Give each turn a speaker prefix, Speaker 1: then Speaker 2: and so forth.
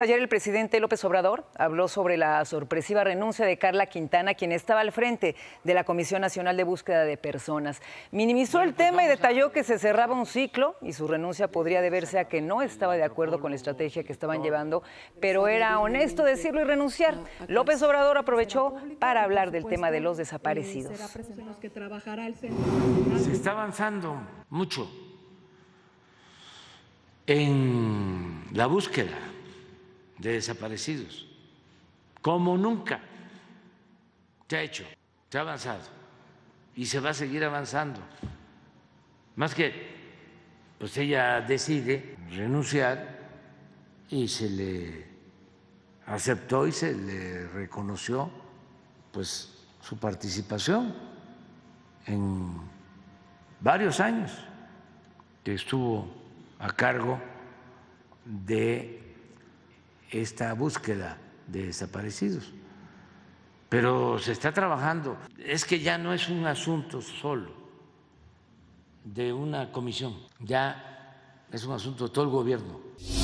Speaker 1: Ayer el presidente López Obrador habló sobre la sorpresiva renuncia de Carla Quintana, quien estaba al frente de la Comisión Nacional de Búsqueda de Personas. Minimizó el pues tema y detalló que se cerraba un ciclo y su renuncia podría deberse a que no estaba de acuerdo con la estrategia que estaban llevando, pero era honesto decirlo y renunciar. López Obrador aprovechó para hablar del tema de los desaparecidos.
Speaker 2: Se
Speaker 3: está avanzando mucho en la búsqueda de desaparecidos, como nunca te ha hecho, te ha avanzado y se va a seguir avanzando. Más que, pues ella decide renunciar y se le aceptó y se le reconoció pues su participación en varios años que estuvo a cargo de esta búsqueda de desaparecidos. Pero se está trabajando. Es que ya no es un asunto solo de una comisión, ya es un asunto de todo el gobierno.